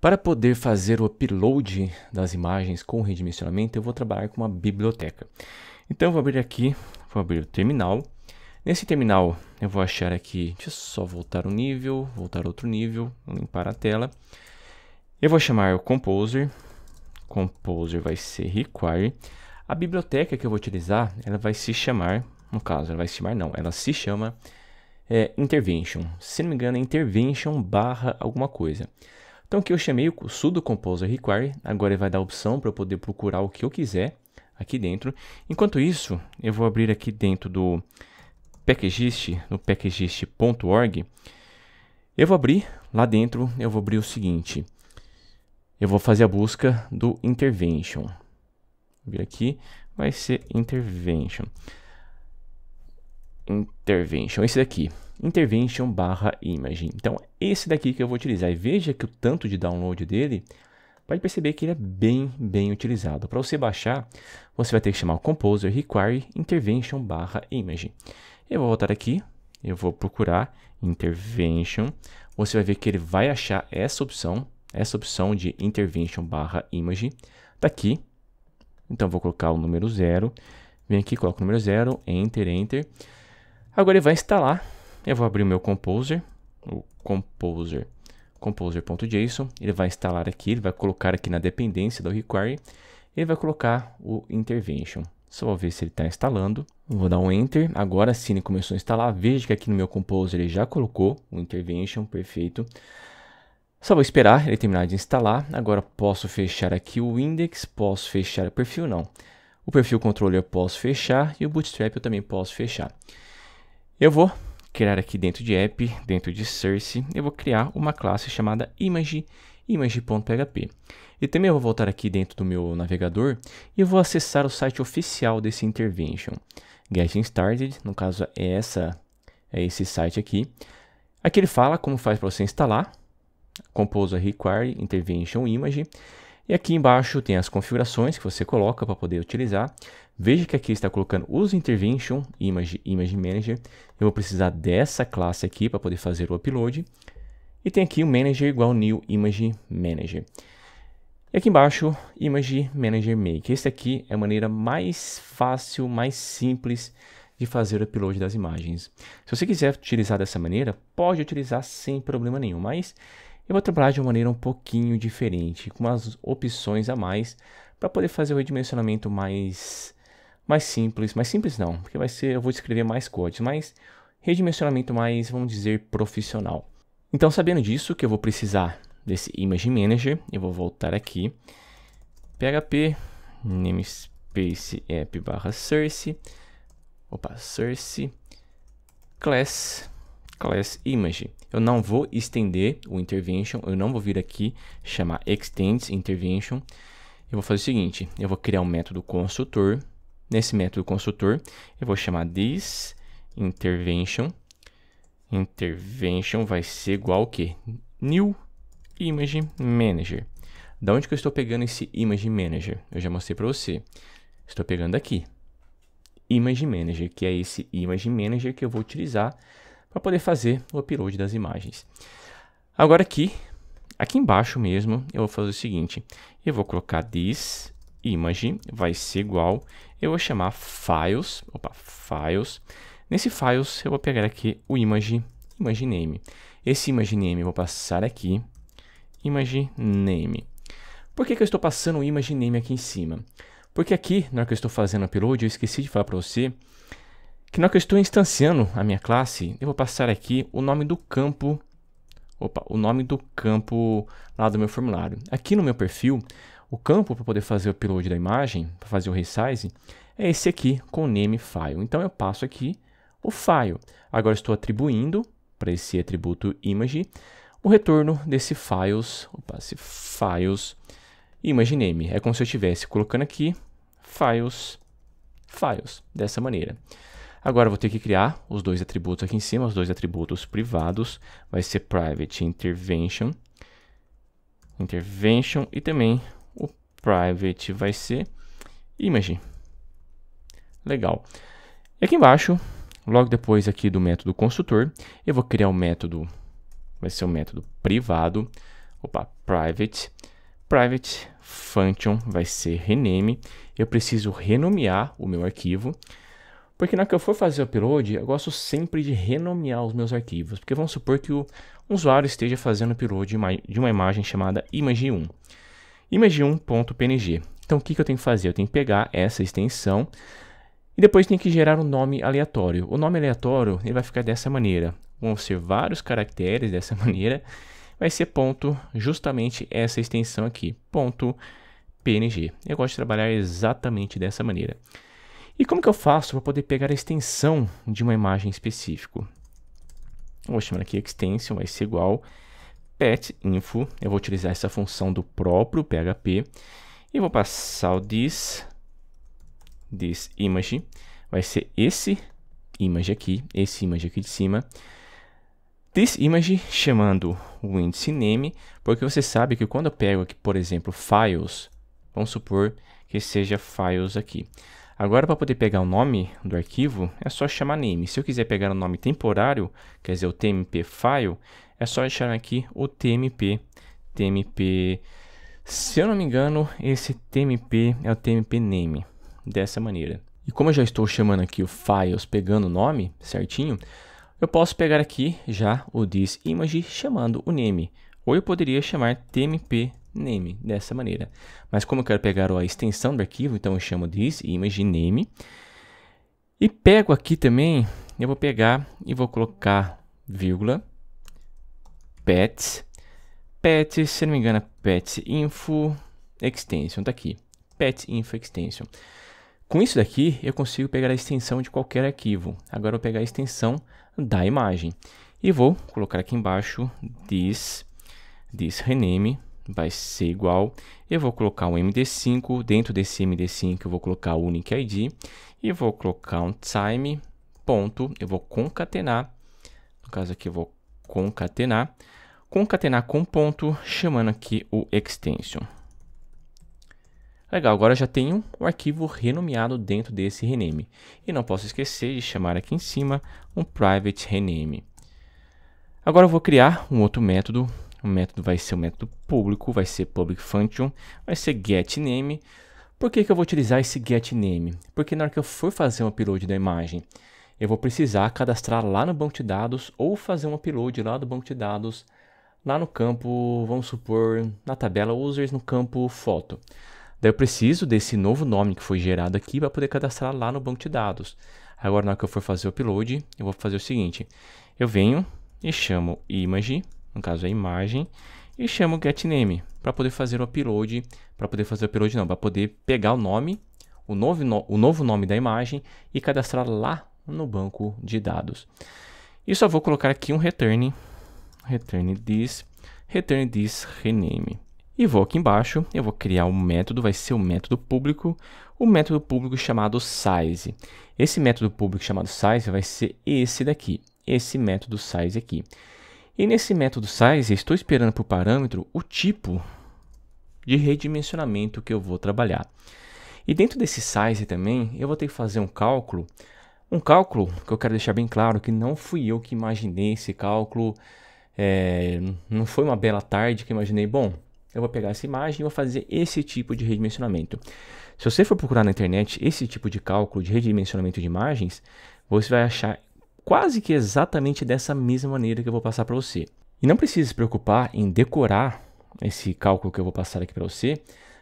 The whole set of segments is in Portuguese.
Para poder fazer o upload das imagens com redimensionamento, eu vou trabalhar com uma biblioteca. Então eu vou abrir aqui, vou abrir o terminal. Nesse terminal eu vou achar aqui, deixa eu só voltar um nível, voltar outro nível, limpar a tela. Eu vou chamar o Composer, Composer vai ser Require. A biblioteca que eu vou utilizar, ela vai se chamar, no caso, ela vai se chamar não, ela se chama é, Intervention. Se não me engano é Intervention barra alguma coisa. Então aqui eu chamei o sudo composer require, agora ele vai dar a opção para eu poder procurar o que eu quiser aqui dentro. Enquanto isso, eu vou abrir aqui dentro do packagist, no packagist.org, eu vou abrir lá dentro, eu vou abrir o seguinte, eu vou fazer a busca do intervention. Vou vir aqui, vai ser intervention intervention, esse daqui, intervention barra image Então, esse daqui que eu vou utilizar, e veja que o tanto de download dele, pode perceber que ele é bem, bem utilizado. Para você baixar, você vai ter que chamar o Composer Require Intervention barra image Eu vou voltar aqui, eu vou procurar Intervention, você vai ver que ele vai achar essa opção, essa opção de Intervention barra image está aqui. Então, vou colocar o número 0, vem aqui, coloco o número 0, Enter, Enter. Agora ele vai instalar. Eu vou abrir o meu Composer, o Composer, composer.json. Ele vai instalar aqui, ele vai colocar aqui na dependência do require. Ele vai colocar o intervention. Só vou ver se ele está instalando. Vou dar um Enter. Agora sim ele começou a instalar. Veja que aqui no meu Composer ele já colocou o intervention, perfeito. Só vou esperar ele terminar de instalar. Agora posso fechar aqui o index, posso fechar o perfil, não. O perfil controller eu posso fechar e o bootstrap eu também posso fechar. Eu vou criar aqui dentro de app, dentro de source, eu vou criar uma classe chamada image, image.php. E também eu vou voltar aqui dentro do meu navegador e eu vou acessar o site oficial desse intervention. Getting Started, no caso é, essa, é esse site aqui. Aqui ele fala como faz para você instalar, Compose a Require Intervention Image. E aqui embaixo tem as configurações que você coloca para poder utilizar. Veja que aqui está colocando Use Intervention, Image, Image Manager. Eu vou precisar dessa classe aqui para poder fazer o upload. E tem aqui o Manager igual New Image Manager. E aqui embaixo, Image Manager Make. Esse aqui é a maneira mais fácil, mais simples de fazer o upload das imagens. Se você quiser utilizar dessa maneira, pode utilizar sem problema nenhum, mas eu vou trabalhar de uma maneira um pouquinho diferente, com umas opções a mais para poder fazer o redimensionamento mais mais simples, mais simples não, porque vai ser, eu vou escrever mais códigos, mas redimensionamento mais, vamos dizer, profissional. Então, sabendo disso, que eu vou precisar desse Image Manager, eu vou voltar aqui, PHP, namespace app barra source, opa, source, class, class image. Eu não vou estender o intervention, eu não vou vir aqui chamar extends intervention. Eu vou fazer o seguinte, eu vou criar um método construtor Nesse método construtor, eu vou chamar this intervention. Intervention vai ser igual que new image manager. Da onde que eu estou pegando esse image manager? Eu já mostrei para você. Estou pegando aqui. Image manager, que é esse image manager que eu vou utilizar para poder fazer o upload das imagens. Agora aqui, aqui embaixo mesmo, eu vou fazer o seguinte. Eu vou colocar this image vai ser igual eu vou chamar files, opa, files. Nesse files eu vou pegar aqui o image, image name. Esse image name eu vou passar aqui, image name. Por que, que eu estou passando o image name aqui em cima? Porque aqui, na hora que eu estou fazendo o upload, eu esqueci de falar para você que na hora que eu estou instanciando a minha classe, eu vou passar aqui o nome do campo, opa, o nome do campo lá do meu formulário. Aqui no meu perfil, o campo para poder fazer o upload da imagem, para fazer o resize, é esse aqui com name file. Então eu passo aqui o file. Agora estou atribuindo para esse atributo image o retorno desse files, opa, esse files image name. É como se eu estivesse colocando aqui files files dessa maneira. Agora vou ter que criar os dois atributos aqui em cima, os dois atributos privados, vai ser private intervention intervention e também o private vai ser image. Legal. E aqui embaixo, logo depois aqui do método construtor, eu vou criar um método, vai ser um método privado, opa, private, private function vai ser rename, eu preciso renomear o meu arquivo, porque na hora que eu for fazer o upload, eu gosto sempre de renomear os meus arquivos, porque vamos supor que o usuário esteja fazendo upload de uma imagem chamada image1, image1.png. Então o que, que eu tenho que fazer? Eu tenho que pegar essa extensão, e depois tem que gerar um nome aleatório. O nome aleatório ele vai ficar dessa maneira. Vão ser vários caracteres dessa maneira. Vai ser ponto, justamente essa extensão aqui, ponto .png. Eu gosto de trabalhar exatamente dessa maneira. E como que eu faço para poder pegar a extensão de uma imagem específica? Vou chamar aqui extension, vai ser igual pet info. Eu vou utilizar essa função do próprio PHP e vou passar o this this image vai ser esse image aqui, esse image aqui de cima. This image chamando o índice name, porque você sabe que quando eu pego aqui, por exemplo, files, vamos supor que seja files aqui. Agora, para poder pegar o nome do arquivo, é só chamar name. Se eu quiser pegar o nome temporário, quer dizer, o tmp file, é só chamar aqui o tmp, tmp... Se eu não me engano, esse tmp é o tmp name dessa maneira. E como eu já estou chamando aqui o files pegando o nome certinho, eu posso pegar aqui já o this image chamando o name, ou eu poderia chamar tmp name dessa maneira. Mas como eu quero pegar a extensão do arquivo, então eu chamo this image name. E pego aqui também, eu vou pegar e vou colocar vírgula pets pet, se não me engano, é pet info extension, tá aqui. Pet info extension. Com isso daqui, eu consigo pegar a extensão de qualquer arquivo. Agora eu vou pegar a extensão da imagem. E vou colocar aqui embaixo, this, this rename, vai ser igual. Eu vou colocar um MD5, dentro desse MD5 eu vou colocar o unique ID. E vou colocar um time, ponto, eu vou concatenar. No caso aqui eu vou concatenar. Concatenar com ponto, chamando aqui o extension. Legal, agora já tenho o arquivo renomeado dentro desse rename. E não posso esquecer de chamar aqui em cima um private rename. Agora eu vou criar um outro método. O método vai ser o um método público, vai ser public function, vai ser getName. Por que, que eu vou utilizar esse getName? Porque na hora que eu for fazer um upload da imagem, eu vou precisar cadastrar lá no banco de dados ou fazer um upload lá do banco de dados, lá no campo, vamos supor, na tabela users no campo foto. Daí eu preciso desse novo nome que foi gerado aqui para poder cadastrar lá no banco de dados. Agora, na hora que eu for fazer o upload, eu vou fazer o seguinte. Eu venho e chamo image, no caso é imagem, e chamo getName para poder fazer o upload, para poder fazer o upload não, para poder pegar o nome, o novo, no, o novo nome da imagem e cadastrar lá no banco de dados. E só vou colocar aqui um return, return this, return this rename. E vou aqui embaixo, eu vou criar um método, vai ser o um método público, o um método público chamado size. Esse método público chamado size vai ser esse daqui, esse método size aqui. E nesse método size, estou esperando para o parâmetro o tipo de redimensionamento que eu vou trabalhar. E dentro desse size também, eu vou ter que fazer um cálculo. Um cálculo que eu quero deixar bem claro que não fui eu que imaginei esse cálculo. É, não foi uma bela tarde que imaginei, bom, eu vou pegar essa imagem e vou fazer esse tipo de redimensionamento. Se você for procurar na internet esse tipo de cálculo de redimensionamento de imagens, você vai achar quase que exatamente dessa mesma maneira que eu vou passar para você. E não precisa se preocupar em decorar esse cálculo que eu vou passar aqui para você,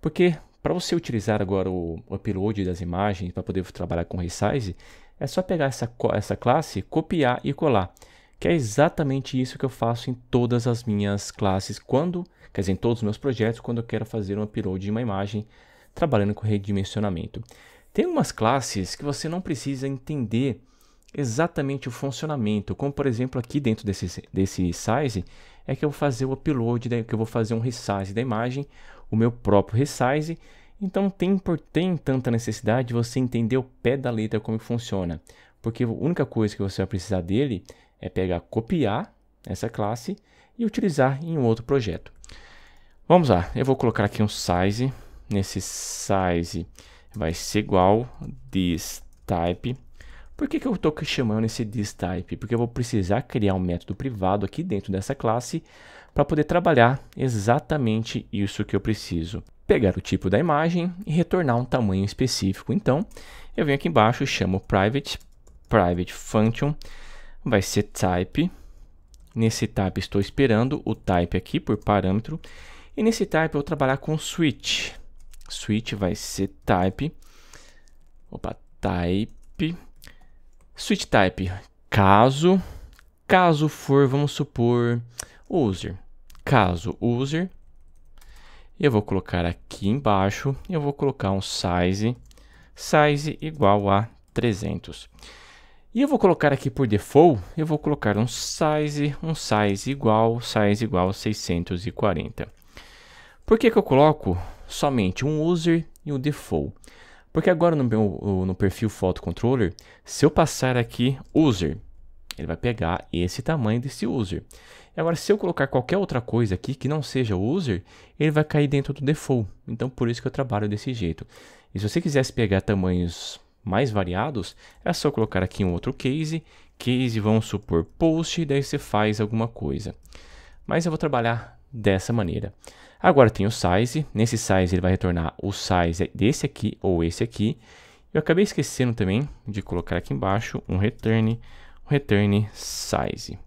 porque para você utilizar agora o upload das imagens para poder trabalhar com resize, é só pegar essa, essa classe, copiar e colar que é exatamente isso que eu faço em todas as minhas classes, quando, quer dizer, em todos os meus projetos, quando eu quero fazer um upload de uma imagem trabalhando com redimensionamento. Tem umas classes que você não precisa entender exatamente o funcionamento, como por exemplo aqui dentro desse, desse size, é que eu vou fazer o upload, que eu vou fazer um resize da imagem, o meu próprio resize, então tem, tem tanta necessidade de você entender o pé da letra como funciona, porque a única coisa que você vai precisar dele é pegar, copiar essa classe e utilizar em um outro projeto. Vamos lá, eu vou colocar aqui um size, nesse size vai ser igual this type. Por que, que eu estou chamando esse this type? Porque eu vou precisar criar um método privado aqui dentro dessa classe para poder trabalhar exatamente isso que eu preciso. Pegar o tipo da imagem e retornar um tamanho específico. Então, eu venho aqui embaixo, chamo private, private function, vai ser type. Nesse type estou esperando o type aqui por parâmetro. E nesse type eu vou trabalhar com switch. Switch vai ser type. Opa, type. Switch type, caso. Caso for, vamos supor, user. Caso user. Eu vou colocar aqui embaixo, eu vou colocar um size, size igual a 300. E eu vou colocar aqui por default, eu vou colocar um size, um size igual, size igual 640. Por que, que eu coloco somente um user e o default? Porque agora no, meu, no perfil Photo Controller, se eu passar aqui user, ele vai pegar esse tamanho desse user. Agora, se eu colocar qualquer outra coisa aqui que não seja user, ele vai cair dentro do default. Então, por isso que eu trabalho desse jeito. E se você quisesse pegar tamanhos mais variados, é só colocar aqui um outro case, case, vamos supor, post, daí você faz alguma coisa. Mas eu vou trabalhar dessa maneira. Agora tem o size, nesse size ele vai retornar o size desse aqui ou esse aqui. Eu acabei esquecendo também de colocar aqui embaixo um return, um return size.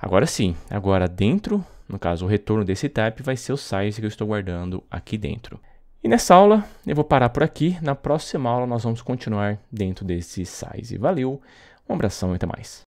Agora sim, agora dentro, no caso o retorno desse type vai ser o size que eu estou guardando aqui dentro. E nessa aula eu vou parar por aqui. Na próxima aula nós vamos continuar dentro desse size. Valeu, um abração e até mais.